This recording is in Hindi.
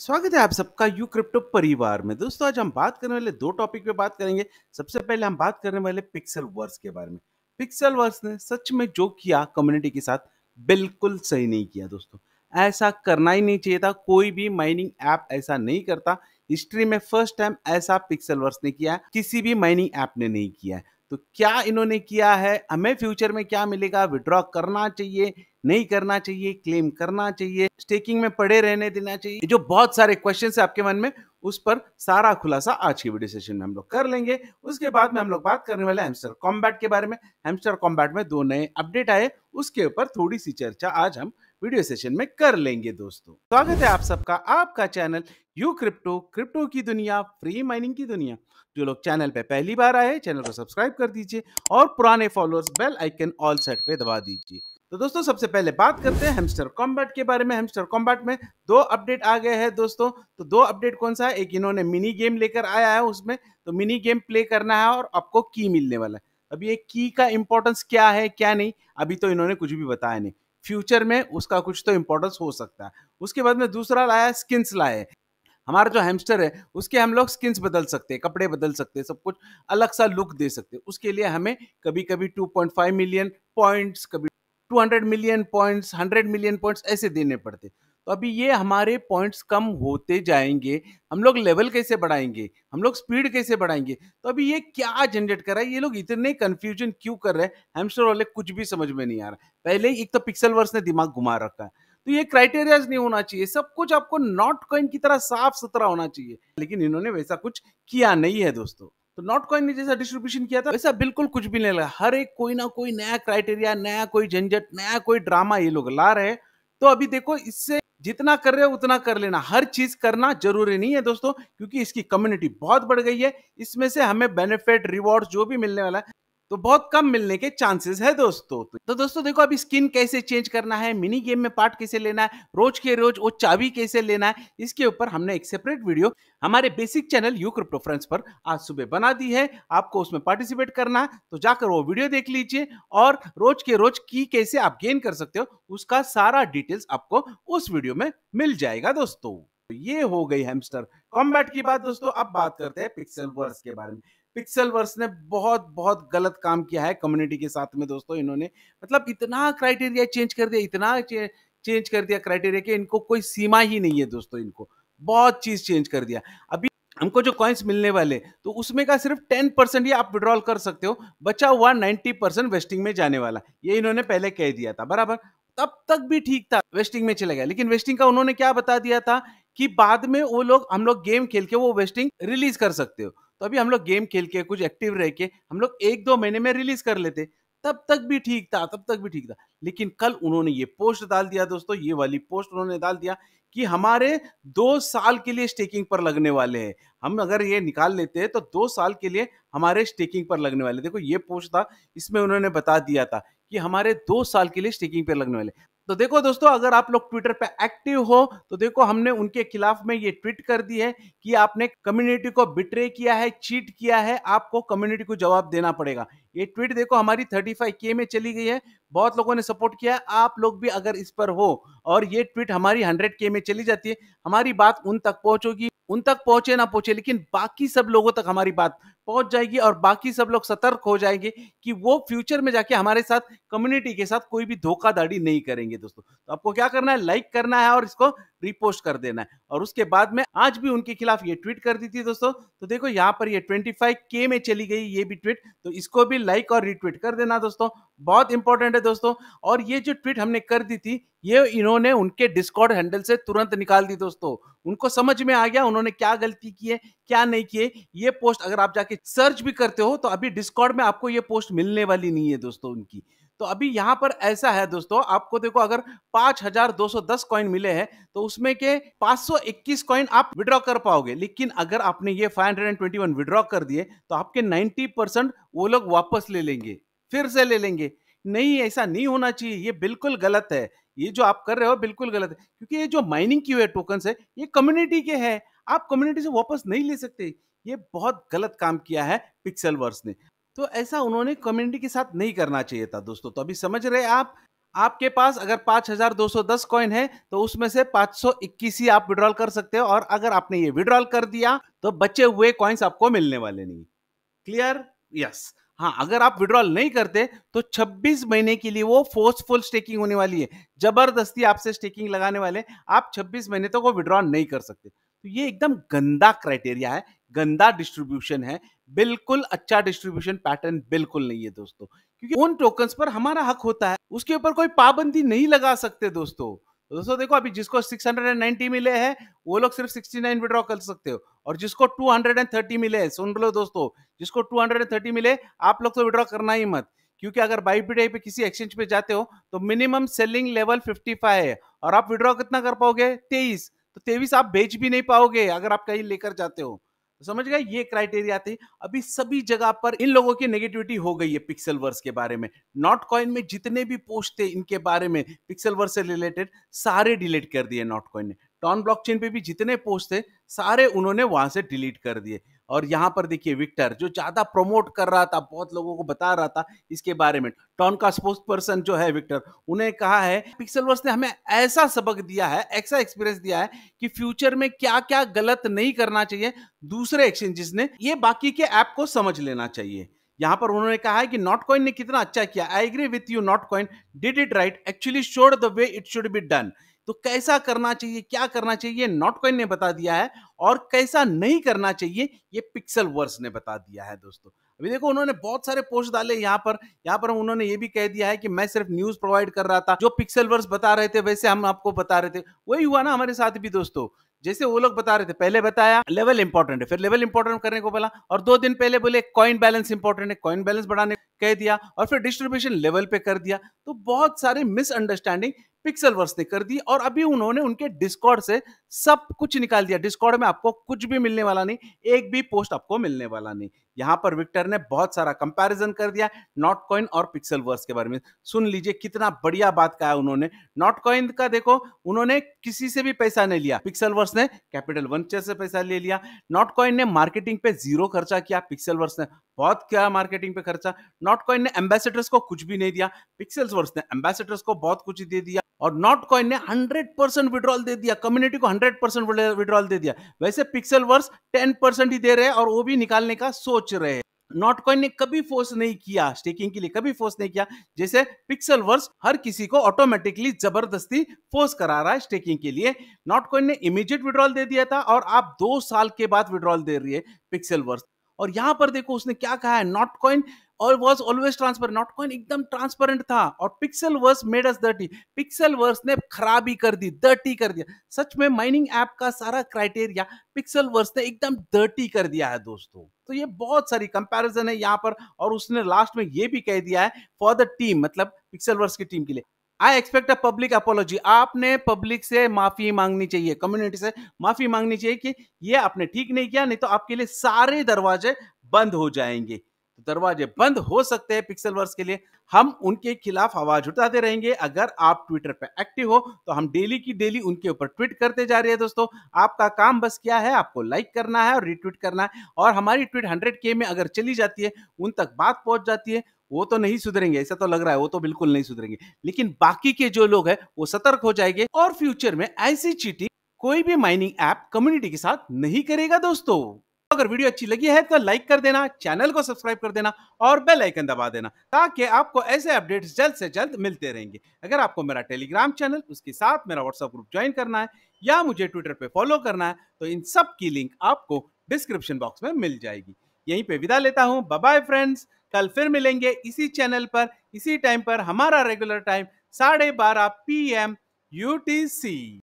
स्वागत है आप सबका यू क्रिप्टो परिवार में दोस्तों आज हम बात करने वाले दो टॉपिक पे बात करेंगे सबसे पहले हम बात करने वाले पिक्सल वर्स के बारे में पिक्सल वर्स ने सच में जो किया कम्युनिटी के साथ बिल्कुल सही नहीं किया दोस्तों ऐसा करना ही नहीं चाहिए था कोई भी माइनिंग ऐप ऐसा नहीं करता हिस्ट्री में फर्स्ट टाइम ऐसा पिक्सल वर्स ने किया है किसी भी माइनिंग ऐप ने नहीं किया है तो क्या इन्होंने किया है हमें फ्यूचर में क्या मिलेगा विड्रॉ करना चाहिए नहीं करना चाहिए क्लेम करना चाहिए स्टेकिंग में पड़े रहने देना चाहिए जो बहुत सारे क्वेश्चन है आपके मन में उस पर सारा खुलासा आज के वीडियो सेशन में हम लोग कर लेंगे उसके बाद में हम लोग बात करने वाले हेमस्टर कॉम्बैट के बारे में हेमस्टर कॉम्बैट में दो नए अपडेट आए उसके ऊपर थोड़ी सी चर्चा आज हम वीडियो सेशन में कर लेंगे दोस्तों स्वागत है आप सबका आपका चैनल यू क्रिप्टो क्रिप्टो की दुनिया फ्री माइनिंग की दुनिया जो लोग चैनल पे पहली बार आए चैनल को सब्सक्राइब कर दीजिए और पुराने followers bell icon all set पे दबा दीजिए तो दोस्तों सबसे पहले बात करते हैं हेमस्टर कॉम्बैट के बारे में हेमस्टर कॉम्बैट में दो अपडेट आ गए हैं दोस्तों तो दो अपडेट कौन सा है एक इन्होंने मिनी गेम लेकर आया है उसमें तो मिनी गेम प्ले करना है और आपको की मिलने वाला है अब ये की का इंपॉर्टेंस क्या है क्या नहीं अभी तो इन्होंने कुछ भी बताया नहीं फ्यूचर में उसका कुछ तो इम्पोर्टेंस हो सकता है उसके बाद में दूसरा लाया स्किन्स लाए हमारा जो हैमस्टर है उसके हम लोग स्किन्स बदल सकते हैं कपड़े बदल सकते हैं सब कुछ अलग सा लुक दे सकते हैं उसके लिए हमें कभी कभी 2.5 मिलियन पॉइंट्स कभी 200 मिलियन पॉइंट्स 100 मिलियन पॉइंट्स ऐसे देने पड़ते हैं तो अभी ये हमारे पॉइंट्स कम होते जाएंगे हम लोग लेवल कैसे बढ़ाएंगे हम लोग स्पीड कैसे बढ़ाएंगे तो अभी ये क्या जनरेट कर रहा है ये लोग इतने कंफ्यूजन क्यों कर रहे हैं हेमस्टर वाले कुछ भी समझ में नहीं आ रहा पहले एक तो पिक्सल वर्स ने दिमाग घुमा रखा है तो ये क्राइटेरियाज नहीं होना चाहिए सब कुछ आपको नॉट कॉइन की तरह साफ सुथरा होना चाहिए लेकिन इन्होंने वैसा कुछ किया नहीं है दोस्तों तो नॉट कॉइन ने जैसा डिस्ट्रीब्यूशन किया था वैसा बिल्कुल कुछ भी नहीं लगा हर एक कोई ना कोई नया क्राइटेरिया नया कोई झंझट नया कोई ड्रामा ये लोग ला रहे तो अभी देखो इससे जितना कर रहे हो उतना कर लेना हर चीज करना जरूरी नहीं है दोस्तों क्योंकि इसकी कम्युनिटी बहुत बढ़ गई है इसमें से हमें बेनिफिट रिवॉर्ड जो भी मिलने वाला है तो बहुत कम मिलने के चांसेस है दोस्तों तो दोस्तों देखो अभी स्किन कैसे चेंज करना है मिनी गेम में पार्ट कैसे लेना है रोज के रोज वो चाबी कैसे लेना है इसके ऊपर हमने एक सेपरेट वीडियो हमारे basic channel U crypto friends पर आज सुबह बना दी है आपको उसमें पार्टिसिपेट करना है तो जाकर वो वीडियो देख लीजिए और रोज के रोज की कैसे आप गेन कर सकते हो उसका सारा डिटेल्स आपको उस वीडियो में मिल जाएगा दोस्तों तो ये हो गई हेमस्टर कॉम्बैट की बात दोस्तों अब बात करते हैं पिक्सल वर्स के बारे में पिक्सल वर्स ने बहुत बहुत गलत काम किया है कम्युनिटी के साथ में दोस्तों इन्होंने मतलब इतना क्राइटेरिया चेंज कर दिया इतना चेंज कर दिया क्राइटेरिया कि इनको कोई सीमा ही नहीं है दोस्तों इनको बहुत चीज़ चेंज कर दिया अभी हमको जो कॉइन्स मिलने वाले तो उसमें का सिर्फ टेन परसेंट ही आप विड्रॉल कर सकते हो बचा हुआ नाइन्टी परसेंट वेस्टिंग में जाने वाला ये इन्होंने पहले कह दिया था बराबर तब तक भी ठीक था वेस्टिंग में चला गया लेकिन वेस्टिंग का उन्होंने क्या बता दिया था कि बाद में वो लोग हम लोग गेम खेल के वो वेस्टिंग रिलीज कर सकते हो तो अभी हम लोग गेम खेल के कुछ एक्टिव रह के हम लोग एक दो महीने में रिलीज कर लेते तब तक भी ठीक था तब तक भी ठीक था लेकिन कल उन्होंने ये पोस्ट डाल दिया दोस्तों ये वाली पोस्ट उन्होंने डाल दिया कि हमारे दो साल के लिए स्टेकिंग पर लगने वाले हैं हम अगर ये निकाल लेते हैं तो दो साल के लिए हमारे स्टेकिंग पर लगने वाले देखो ये पोस्ट था इसमें उन्होंने बता दिया था कि हमारे दो साल के लिए स्टेकिंग पर लगने वाले तो देखो दोस्तों अगर आप लोग ट्विटर पे एक्टिव हो तो देखो हमने उनके खिलाफ में ये ट्वीट कर दी है कि आपने कम्युनिटी को बिट्रे किया है चीट किया है आपको कम्युनिटी को जवाब देना पड़ेगा ये ट्वीट देखो हमारी 35 के में चली गई है बहुत लोगों ने सपोर्ट किया है आप लोग भी अगर इस पर हो और ये ट्वीट हमारी 100 के में चली जाती है हमारी बात उन तक पहुंचोगी उन तक पहुंचे ना पहुंचे लेकिन बाकी सब लोगों तक हमारी बात पहुंच जाएगी और बाकी सब लोग सतर्क हो जाएंगे कि वो फ्यूचर में जाके हमारे साथ कम्युनिटी के साथ कोई भी धोखाधड़ी नहीं करेंगे दोस्तों तो आपको क्या करना है लाइक करना है और इसको रिपोस्ट कर देना है और उसके बाद में आज भी उनके खिलाफ ये ट्वीट कर दी थी दोस्तों तो देखो यहाँ पर ये 25 के में चली गई ये भी ट्वीट तो इसको भी लाइक और रिट्वीट कर देना दोस्तों बहुत इंपॉर्टेंट है दोस्तों और ये जो ट्वीट हमने कर दी थी ये इन्होंने उनके डिस्कॉर्ड हैंडल से तुरंत निकाल दी दोस्तों उनको समझ में आ गया उन्होंने क्या गलती की है क्या नहीं किए ये पोस्ट अगर आप जाके सर्च भी करते हो तो अभी डिस्कॉर्ड में आपको ये पोस्ट मिलने वाली नहीं है दोस्तों उनकी तो अभी यहाँ पर ऐसा है दोस्तों आपको देखो अगर 5210 कॉइन मिले हैं तो उसमें के 521 कॉइन आप विड्रॉ कर पाओगे लेकिन अगर आपने ये 521 विड्रॉ कर दिए तो आपके 90 परसेंट वो लोग वापस ले लेंगे फिर से ले लेंगे नहीं ऐसा नहीं होना चाहिए ये बिल्कुल गलत है ये जो आप कर रहे हो बिल्कुल गलत है क्योंकि ये जो माइनिंग की हुए टोकन है ये कम्युनिटी के है आप कम्युनिटी से वापस नहीं ले सकते ये बहुत गलत काम किया है पिक्सल ने तो ऐसा उन्होंने कम्युनिटी के साथ नहीं करना चाहिए था दोस्तों तो अभी समझ रहे आप आपके पास अगर 5210 कॉइन है तो उसमें से 521 ही आप विड्रॉल कर सकते हो और अगर आपने ये विड्रॉल कर दिया तो बचे हुए कॉइन्स आपको मिलने वाले नहीं क्लियर यस हाँ अगर आप विड्रॉल नहीं करते तो 26 महीने के लिए वो फोर्सफुल स्टेकिंग होने वाली है जबरदस्ती आपसे स्टेकिंग लगाने वाले आप 26 महीने तक तो वो विड्रॉल नहीं कर सकते तो ये एकदम गंदा क्राइटेरिया है गंदा डिस्ट्रीब्यूशन है बिल्कुल अच्छा डिस्ट्रीब्यूशन पैटर्न बिल्कुल नहीं है दोस्तों क्योंकि उन टोकन्स पर हमारा हक होता है उसके ऊपर कोई पाबंदी नहीं लगा सकते दोस्तों तो दोस्तों देखो अभी जिसको 690 मिले हैं वो लोग सिर्फ 69 विड्रॉ कर सकते हो और जिसको 230 मिले सुन लो दोस्तों जिसको 230 मिले आप लोग तो विड्रॉ करना ही मत क्योंकि अगर बाईपीडीआई पे किसी एक्सचेंज पे जाते हो तो मिनिमम सेलिंग लेवल 55 है और आप विड्रॉ कितना कर पाओगे 23 तो तेवीस आप बेच भी नहीं पाओगे अगर आप कहीं लेकर जाते हो समझ गए ये क्राइटेरिया थे अभी सभी जगह पर इन लोगों की नेगेटिविटी हो गई है पिक्सल वर्स के बारे में नॉट कॉइन में जितने भी पोस्ट थे इनके बारे में पिक्सल वर्स से रिलेटेड सारे डिलीट कर दिए नॉट कॉइन ने टॉन ब्लॉकचेन पे भी जितने पोस्ट थे सारे उन्होंने वहां से डिलीट कर दिए और यहाँ पर देखिए विक्टर जो ज़्यादा प्रमोट कर रहा था बहुत लोगों को बता रहा था इसके बारे में टॉन का स्पोर्ट्स पर्सन जो है विक्टर उन्हें कहा है पिक्सलवर्स ने हमें ऐसा सबक दिया है ऐसा एक्सपीरियंस दिया है कि फ्यूचर में क्या क्या गलत नहीं करना चाहिए दूसरे एक्सचेंजेस ने ये बाकी के ऐप को समझ लेना चाहिए यहाँ पर उन्होंने कहा है कि नॉट कॉइन ने कितना अच्छा किया I agree with you Notcoin did it right actually showed the way it should be done तो कैसा करना चाहिए क्या करना चाहिए नॉटकॉइन ने बता दिया है और कैसा नहीं करना चाहिए ये पिक्सल वर्स ने बता दिया है दोस्तों अभी देखो उन्होंने बहुत सारे पोस्ट डाले यहाँ पर यहाँ पर उन्होंने ये भी कह दिया है कि मैं सिर्फ न्यूज प्रोवाइड कर रहा था जो पिक्सल वर्स बता रहे थे वैसे हम आपको बता रहे थे वही हुआ ना हमारे साथ भी दोस्तों जैसे वो लोग बता रहे थे पहले बताया लेवल इंपॉर्टेंट है फिर लेवल इंपॉर्टेंट करने को बोला और दो दिन पहले बोले कॉइन बैलेंस इंपॉर्टेंट है कॉइन बैलेंस बढ़ाने कह दिया और फिर डिस्ट्रीब्यूशन लेवल पे कर दिया तो बहुत सारे मिसअंडरस्टैंडिंग पिक्सल वर्स ने कर दी और अभी उन्होंने उनके डिस्कॉर्ड से सब कुछ निकाल दिया डिस्कॉर्ड में आपको कुछ भी मिलने वाला नहीं एक भी पोस्ट आपको मिलने वाला नहीं यहां पर विक्टर ने बहुत सारा कंपैरिजन कर दिया नॉट कॉइन और पिक्सल वर्स के बारे में सुन लीजिए कितना बढ़िया बात कहा उन्होंने नॉट कॉइन का देखो उन्होंने किसी से भी पैसा नहीं लिया पिक्सल वर्स ने कैपिटल वंचर से पैसा ले लिया नॉट कॉइन ने मार्केटिंग पे जीरो खर्चा किया पिक्सल वर्स ने बहुत क्या मार्केटिंग पे खर्चा नॉट कॉइन ने एम्बेसडर्स को कुछ भी नहीं दिया पिक्सल वर्स ने एम्बेसडर्स को बहुत कुछ दे दिया और नॉट कॉइन ने 100 परसेंट विड्रॉल दे दिया कम्युनिटी को 100 परसेंट विड्रॉल दे दिया वैसे पिक्सल वर्स 10 परसेंट ही दे रहे हैं और वो भी निकालने का सोच रहे हैं नॉट कॉइन ने कभी फोर्स नहीं किया स्टेकिंग के लिए कभी फोर्स नहीं किया जैसे पिक्सल वर्स हर किसी को ऑटोमेटिकली जबरदस्ती फोर्स करा रहा है स्टेकिंग के लिए नॉट कॉइन ने इमीडिएट विड्रॉल दे दिया था और आप दो साल के बाद विड्रॉल दे रही है पिक्सल वर्स और यहां पर देखो उसने क्या कहा है नॉट कॉइन और was always transparent Notcoin एकदम ट्रांसपेरेंट था और Pixelverse made us dirty Pixelverse ने खराबी कर दी डर्टी कर दिया सच में माइनिंग ऐप का सारा क्राइटेरिया पिक्सल वर्स ने एकदम डर्टी कर दिया है दोस्तों तो ये बहुत सारी कंपैरिजन है यहाँ पर और उसने लास्ट में ये भी कह दिया है फॉर द टीम मतलब पिक्सल वर्स की टीम के लिए I expect a public apology आपने पब्लिक से माफी मांगनी चाहिए कम्युनिटी से माफी मांगनी चाहिए कि ये आपने ठीक नहीं किया नहीं तो आपके लिए सारे दरवाजे बंद हो जाएंगे तो दरवाजे बंद हो सकते हैं पिक्सल वर्स के लिए हम उनके खिलाफ आवाज उठाते रहेंगे अगर आप ट्विटर पर एक्टिव हो तो हम डेली की डेली उनके ऊपर ट्वीट करते जा रहे हैं दोस्तों आपका काम बस क्या है आपको लाइक करना है और रिट्वीट करना है और हमारी ट्वीट हंड्रेड के में अगर चली जाती है उन तक बात पहुंच जाती है वो तो नहीं सुधरेंगे ऐसा तो लग रहा है वो तो बिल्कुल नहीं सुधरेंगे लेकिन बाकी के जो लोग हैं वो सतर्क हो जाएंगे और फ्यूचर में ऐसी चीटिंग कोई भी माइनिंग ऐप कम्युनिटी के साथ नहीं करेगा दोस्तों अगर वीडियो अच्छी लगी है तो लाइक कर देना चैनल को सब्सक्राइब कर देना और बेल आइकन दबा देना ताकि आपको ऐसे अपडेट्स जल्द से जल्द मिलते रहेंगे अगर आपको मेरा टेलीग्राम चैनल उसके साथ मेरा व्हाट्सएप ग्रुप ज्वाइन करना है या मुझे ट्विटर पे फॉलो करना है तो इन सब की लिंक आपको डिस्क्रिप्शन बॉक्स में मिल जाएगी यहीं पे विदा लेता हूँ बाय फ्रेंड्स कल फिर मिलेंगे इसी चैनल पर इसी टाइम पर हमारा रेगुलर टाइम साढ़े बारह पी एम यू टी सी